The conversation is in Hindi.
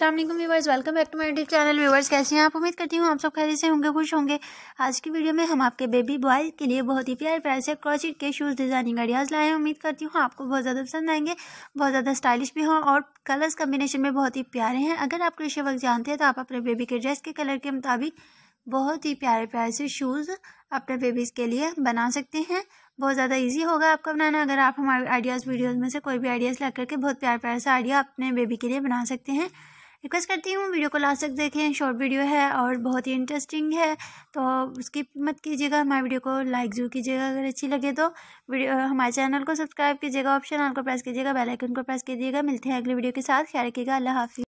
Aslam viewers welcome back to my YouTube channel viewers कैसे हैं आप उम्मीद करती हूँ आप सब खैर से होंगे खुश होंगे आज की वीडियो में हम आपके बेबी बॉय के लिए बहुत ही प्यार प्यार से क्रॉचिट के शूज़ डिज़ाइनिंग आइडियाज़ लाए हैं उम्मीद करती हूँ आपको बहुत ज़्यादा पसंद आएंगे बहुत ज़्यादा स्टाइलिश भी हों और कलर्स कम्बिनेशन में बहुत ही प्यारे हैं अगर आप कृषि वक्त जानते हैं तो आप अपने बेबी के ड्रेस के कलर के मुताबिक बहुत ही प्यारे प्यारे से शूज़ अपने बेबीज़ के लिए बना सकते हैं बहुत ज़्यादा इजी होगा आपका बनाना अगर आप हमारे आइडियाज़ वीडियोज़ में से कोई भी आइडियाज़ ला करके बहुत प्यार प्यार सा आइडिया अपने बेबी के लिए बना सकते हैं रिक्वेस्ट करती हूँ वीडियो को लास्ट तक देखें शॉर्ट वीडियो है और बहुत ही इंटरेस्टिंग है तो स्किप मत कीजिएगा हमारे वीडियो को लाइक जरूर कीजिएगा अगर अच्छी लगे तो वीडियो हमारे चैनल को सब्सक्राइब कीजिएगा ऑप्शन ऑल को प्रेस कीजिएगा बेलाइकन को प्रेस कीजिएगा मिलते हैं अगले वीडियो के साथ ख्याल रखिएगा अल्लाह हाफि